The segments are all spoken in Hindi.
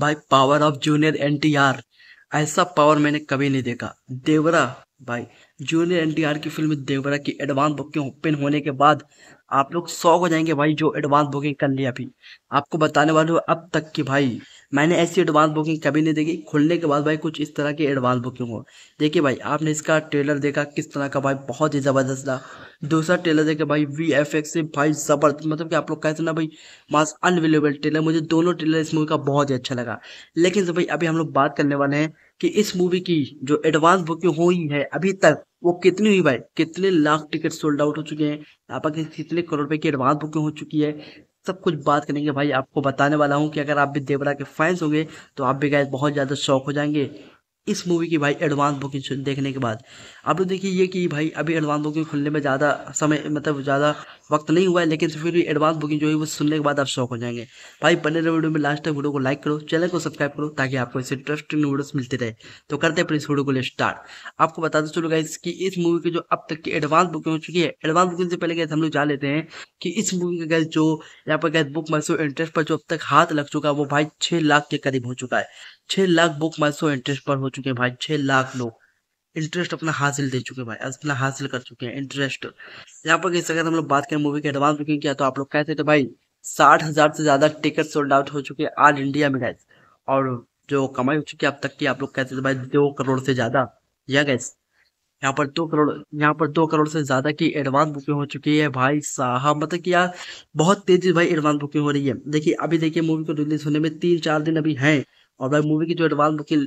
भाई पावर ऑफ जूनियर एन ऐसा पावर मैंने कभी नहीं देखा देवरा भाई जूनियर एन की फिल्म देवरा की एडवांस बुकिंग ओपन होने के बाद आप लोग शौक हो जाएंगे भाई जो एडवांस बुकिंग कर लिया अभी आपको बताने वाले हो अब तक की भाई मैंने ऐसी एडवांस बुकिंग कभी नहीं देखी खुलने के बाद भाई कुछ इस तरह की एडवांस बुकिंग हो देखिए भाई आपने इसका ट्रेलर देखा किस तरह का भाई बहुत ही ज़बरदस्त था दूसरा ट्रेलर देखा भाई वी एफ एक्स से भाई ज़बरदस्त मतलब कि आप लोग कहते ना भाई मास अनवेलेबल ट्रेलर मुझे दोनों ट्रेलर इस मूवी का बहुत ही अच्छा लगा लेकिन भाई अभी हम लोग बात करने वाले हैं कि इस मूवी की जो एडवांस बुकिंग हुई है अभी तक वो कितनी हुई भाई कितने लाख टिकट सोल्ड आउट हो चुके हैं यहाँ पर कितने करोड़ रुपए की एडवांस बुकिंग हो चुकी है सब कुछ बात करेंगे भाई आपको बताने वाला हूँ कि अगर आप भी देवरा के फैंस होंगे तो आप भी गैस बहुत ज़्यादा शौक हो जाएंगे इस मूवी की भाई एडवांस बुकिंग देखने के बाद आप लोग देखिए ये कि भाई अभी एडवांस बुकिंग खुलने में ज़्यादा समय मतलब ज़्यादा वक्त नहीं हुआ है लेकिन फिर भी एडवांस बुकिंग जो है वो सुनने के बाद आप शौक हो जाएंगे भाई बने रहे वीडियो में लास्ट तक वीडियो को लाइक करो चैनल को सब्सक्राइब करो ताकि आपको ऐसे इंटरेस्टिंग वीडियोस मिलते रहे तो करते हैं अपने इस वीडियो को ले स्टार्ट आपको बता दो चलो गाइस कि इस मूवी की जो अब तक की एडवांस बुकिंग हो चुकी है एडवांस बुकिंग से पहले गए हम लोग जान लेते हैं कि इस मूवी का गैस जो यहाँ पर गैस बुक मैसो इंटरेस्ट पर जो अब तक हाथ लग चुका है वो भाई छः लाख के करीब हो चुका है छह lakh book my show interest पर हो चुके हैं भाई छह लाख लोग इंटरेस्ट अपना हासिल दे चुके हैं भाई अपना हासिल कर चुके हैं इंटरेस्ट यहाँ पर कैसे अगर हम लोग बात करें मूवी के एडवांस बुकिंग किया तो आप लोग कहते थे तो भाई साठ हजार से ज्यादा टिकट सोल्ड आउट हो चुके हैं ऑल इंडिया में गैस और जो कमाई हो चुकी है अब तक की आप लोग कहते थे तो भाई दो करोड़ से ज्यादा या गैस यहाँ पर दो करोड़ यहाँ पर दो करोड़ से ज्यादा की एडवांस बुकिंग हो चुकी है भाई साहब मतलब कि यार बहुत तेजी भाई एडवांस बुकिंग हो रही है देखिए अभी देखिए मूवी को रिलीज होने में तीन चार दिन अभी हैं और भाई मूवी की जो एडवांस बुकिंग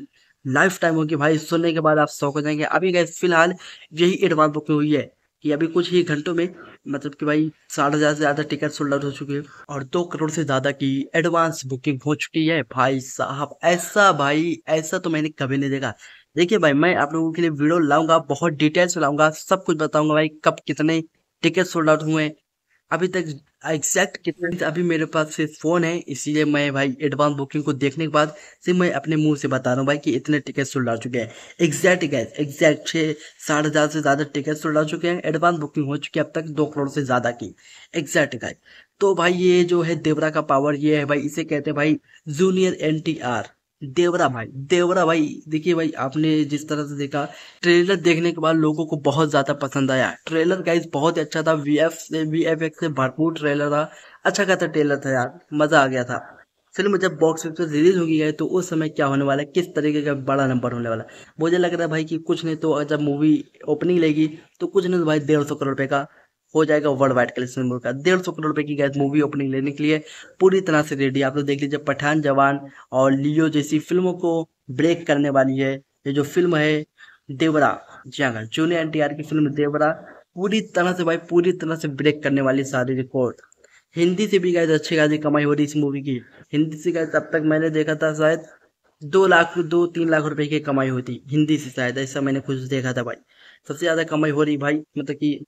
लाइफ टाइम होगी भाई सुनने के बाद आप शौक हो जाएंगे अभी गए फिलहाल यही एडवांस बुकिंग हुई है कि अभी कुछ ही घंटों में मतलब कि भाई साठ हज़ार से ज़्यादा टिकट सोल्ड आउट हो चुके हैं और दो करोड़ से ज़्यादा की एडवांस बुकिंग हो चुकी है भाई साहब ऐसा भाई ऐसा तो मैंने कभी नहीं देखा देखिए भाई मैं आप लोगों के लिए वीडियो लाऊंगा बहुत डिटेल्स में लाऊंगा सब कुछ बताऊंगा भाई कब कितने टिकट सोल्ड आउट हुए अभी तक एग्जैक्ट कितने अभी मेरे पास सिर्फ फ़ोन है इसीलिए मैं भाई एडवांस बुकिंग को देखने के बाद सिर्फ मैं अपने मुंह से बता रहा हूँ भाई कि इतने टिकट तो सुल चुके हैं एग्जैक्ट गैस एग्जैक्ट छः साढ़े हज़ार से ज़्यादा टिकट सुल चुके हैं एडवांस बुकिंग हो चुकी है अब तक दो करोड़ से ज़्यादा की एग्जैक्ट गैस तो भाई ये जो है देवरा का पावर ये है भाई इसे कहते हैं भाई junior N T R Devara भाई देवरा भाई देखिए भाई आपने जिस तरह से देखा ट्रेलर देखने के बाद लोगों को बहुत ज़्यादा पसंद आया ट्रेलर गाइज बहुत ही अच्छा था वी एफ से वी एफ एक्स से भरपूर ट्रेलर था अच्छा खासा ट्रेलर था यार मज़ा आ गया था फिल्म जब बॉक्स ऑफिस पर रिलीज होगी गई तो उस समय क्या होने वाला है किस तरीके का बड़ा नंबर होने वाला है मुझे लग रहा है भाई कि कुछ नहीं तो जब मूवी ओपनिंग लेगी तो कुछ नहीं तो भाई डेढ़ सौ करोड़ रुपये का हो जाएगा वर्ल्ड वाइड कलेक्शन का डेढ़ सौ करोड़ रुपए की गैस मूवी ओपनिंग लेने के लिए पूरी तरह से रेडी आप लोग देख लीजिए पठान जवान और लियो जैसी फिल्मों को ब्रेक करने वाली है ये जो फिल्म है देवरा जी हाँ जूनियर एन की फिल्म देवरा पूरी तरह से भाई पूरी तरह से ब्रेक करने वाली सारी रिकॉर्ड हिंदी से भी गए अच्छी खासी कमाई हो रही इस मूवी की हिंदी से गए तब तक मैंने देखा था शायद दो लाख दो तीन लाख रुपए की कमाई होती हिंदी से शायद ऐसा मैंने कुछ देखा था भाई सबसे ज़्यादा कमाई हो रही भाई मतलब कि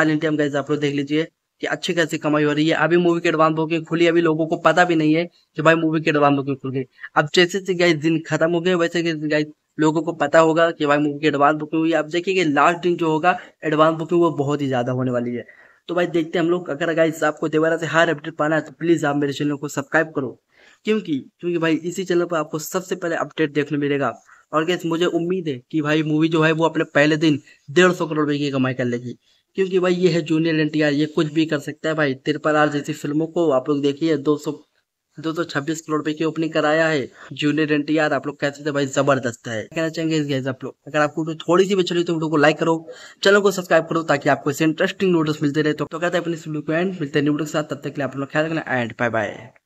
ऑल इंडिया में गैस आप लोग देख लीजिए कि अच्छी खासी कमाई हो रही है अभी मूवी की एडवांस बुकिंग खुली अभी लोगों को पता भी नहीं है कि भाई मूवी की एडवांस बुकिंग खुल गई अब जैसे जैसे गाइस दिन खत्म हो गए वैसे गाइस लोगों को पता होगा कि भाई मूवी की एडवांस बुकिंग हुई अब देखिए लास्ट दिन जो होगा एडवांस बुकिंग वो बहुत ही ज़्यादा होने वाली है तो भाई देखते हैं हम लोग अगर गाइस आपको दोबारा से हर अपडेट पाना है तो प्लीज़ आप मेरे चैनल को सब्सक्राइब करो क्योंकि क्योंकि भाई इसी चैनल पर आपको सबसे पहले अपडेट देखने मिलेगा और गैस मुझे उम्मीद है कि भाई मूवी जो है वो अपने पहले दिन डेढ़ सौ करोड़ रुपए की कमाई कर लेगी क्योंकि भाई ये है जूनियर एन ये कुछ भी कर सकता है भाई त्रिपल आर जैसी फिल्मों को आप लोग देखिए दो सौ दो सौ छब्बीस करोड़ रुपए की ओपनिंग कराया है जूनियर एन आप लोग कहते थे भाई जबरदस्त है कहना चाहेंगे इस गैस आप लोग अगर आपको तो थोड़ी सी भी तो वीडियो को लाइक करो चैनल को सब्सक्राइब करो ताकि आपको इसे इंटरेस्टिंग नोटिस मिलते रहे तो, तो कहते हैं अपने मिलते हैं के साथ तब तक के लिए आप लोग ख्याल रखना एंड बाय बाय